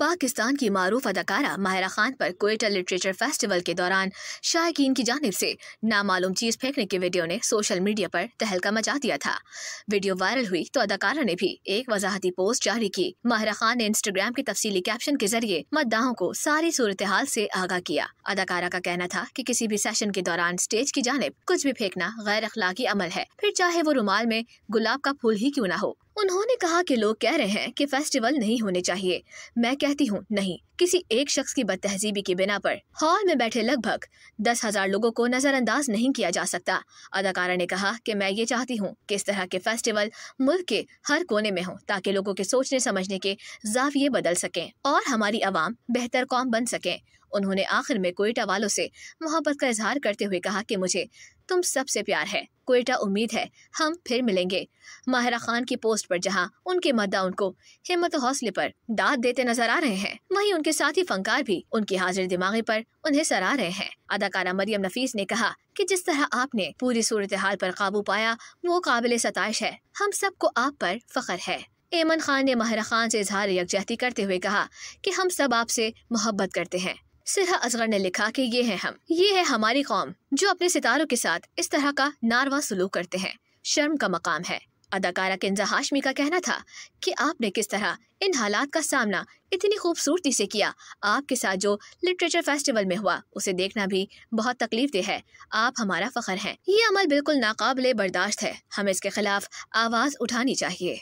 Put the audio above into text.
पाकिस्तान की मरूफ अदाकारा माहिरा खान पर कोयटा लिटरेचर फेस्टिवल के दौरान शायकीन की जानब से नामालूम चीज़ फेंकने के वीडियो ने सोशल मीडिया पर तहलका मचा दिया था वीडियो वायरल हुई तो अदाकारा ने भी एक वजाहती पोस्ट जारी की माहिरा खान ने इंस्टाग्राम के तफसीली कैप्शन के जरिए मतदाओं को सारी सूरत हाल ऐसी आगाह किया अदाकारा का कहना था कि किसी भी सेशन के दौरान स्टेज की जानब कुछ भी फेंकना गैर अखलाकी अमल है फिर चाहे वो रुमाल में गुलाब का फूल ही क्यूँ न हो उन्होंने कहा कि लोग कह रहे हैं कि फेस्टिवल नहीं होने चाहिए मैं कहती हूँ नहीं किसी एक शख्स की बदतहजीबी के बिना पर हॉल में बैठे लगभग दस हजार लोगो को नजरअंदाज नहीं किया जा सकता अदाकारा ने कहा कि मैं ये चाहती हूँ कि इस तरह के फेस्टिवल मुल्क के हर कोने में हो ताकि लोगों के सोचने समझने के जाविये बदल सकें और हमारी आवाम बेहतर कौम बन सकें उन्होंने आखिर में कोयटा वालों से मोहब्बत का इजहार करते हुए कहा कि मुझे तुम सबसे प्यार है कोयटा उम्मीद है हम फिर मिलेंगे माहिरा खान की पोस्ट पर जहां उनके मद्दा उनको हिम्मत हौसले पर दाद देते नजर आ रहे हैं वहीं उनके साथी फंकार भी उनकी हाजिर दिमागी पर उन्हें सराह रहे हैं अदाकारा मरियम नफीस ने कहा कि जिस तरह आपने पूरी सूरत हाल पर काबू पाया वो काबिल सतश है हम सबको आप पर फख्र है एमन खान ने माहिरा खान से इजहार यकजहती करते हुए कहा कि हम सब आपसे मोहब्बत करते हैं सिहा असगर ने लिखा कि ये हैं हम ये है हमारी कौम जो अपने सितारों के साथ इस तरह का नारवा सलूक करते हैं शर्म का मकाम है अदाकारा किन्जा हाशमी का कहना था कि आपने किस तरह इन हालात का सामना इतनी खूबसूरती से किया आपके साथ जो लिटरेचर फेस्टिवल में हुआ उसे देखना भी बहुत तकलीफ दे है आप हमारा फखर हैं ये अमल बिल्कुल नाकाबले बर्दाश्त है हमें इसके खिलाफ आवाज़ उठानी चाहिए